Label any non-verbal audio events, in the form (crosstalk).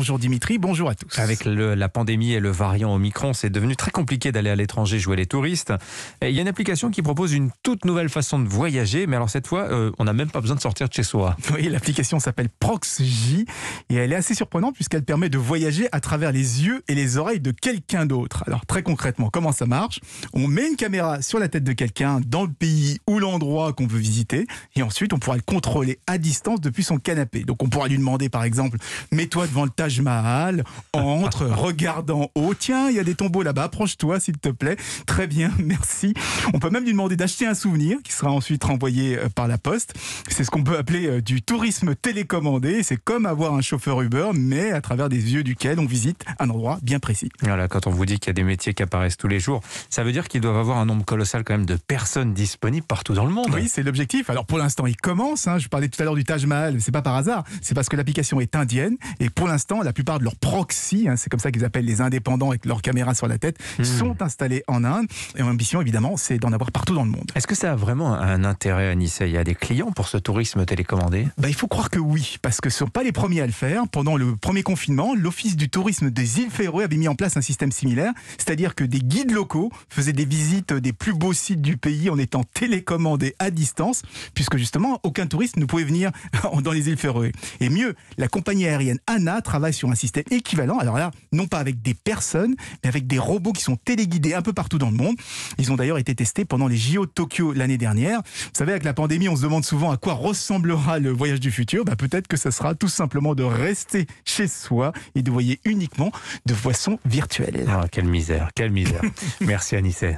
Bonjour Dimitri, bonjour à tous. Avec la pandémie et le variant Omicron, c'est devenu très compliqué d'aller à l'étranger jouer les touristes. Et il y a une application qui propose une toute nouvelle façon de voyager, mais alors cette fois, euh, on n'a même pas besoin de sortir de chez soi. (laughs) Oui, l'application s'appelle ProxJ et elle est assez surprenante puisqu'elle permet de voyager à travers les yeux et les oreilles de quelqu'un d'autre. Alors très concrètement, comment ça marche On met une caméra sur la tête de quelqu'un dans le pays ou l'endroit qu'on veut visiter et ensuite on pourra le contrôler à distance depuis son canapé. Donc on pourra lui demander par exemple, mets-toi devant le tas Taj Mahal, entre, (laughs) regardant en haut. Tiens, il y a des tombeaux là-bas, approche-toi s'il te plaît. Très bien, (laughs) merci. On peut même lui demander d'acheter un souvenir qui sera ensuite renvoyé euh, par la poste. C'est ce qu'on peut appeler euh, du tourisme télécommandé. C'est comme avoir un chauffeur Uber, mais à travers des yeux duquel on visite un endroit bien précis. Voilà, quand on vous dit qu'il y a des métiers qui apparaissent tous les jours, ça veut dire qu'ils doivent avoir un nombre colossal quand même de personnes disponibles partout dans le monde. Oui, c'est l'objectif. Alors pour l'instant, il commence. Hein. Je parlais tout à l'heure du Taj Mahal, c'est pas par hasard. C'est parce que l'application est indienne et pour l'instant, la plupart de leurs proxys, hein, c'est comme ça qu'ils appellent les indépendants avec leurs caméras sur la tête, hmm. sont installés en Inde. Et mon ambition, évidemment, c'est d'en avoir partout dans le monde. Est-ce que ça a vraiment un intérêt à Nice Il y a des clients pour ce tourisme télécommandé bah, Il faut croire que oui, parce que ce ne sont pas les premiers à le faire. Pendant le premier confinement, l'Office du tourisme des îles Féroé avait mis en place un système similaire, c'est-à-dire que des guides locaux faisaient des visites des plus beaux sites du pays en étant télécommandés à distance, puisque justement, aucun touriste ne pouvait venir (laughs) dans les îles Féroé. Et mieux, la compagnie aérienne Anna travaille sur un système équivalent. Alors là, non pas avec des personnes, mais avec des robots qui sont téléguidés un peu partout dans le monde. Ils ont d'ailleurs été testés pendant les JO de Tokyo l'année dernière. Vous savez, avec la pandémie, on se demande souvent à quoi ressemblera le voyage du futur. Bah, peut-être que ce sera tout simplement de rester chez soi et de voyer uniquement de façon virtuelle. Ah, quelle misère, quelle misère. (laughs) Merci Anissé.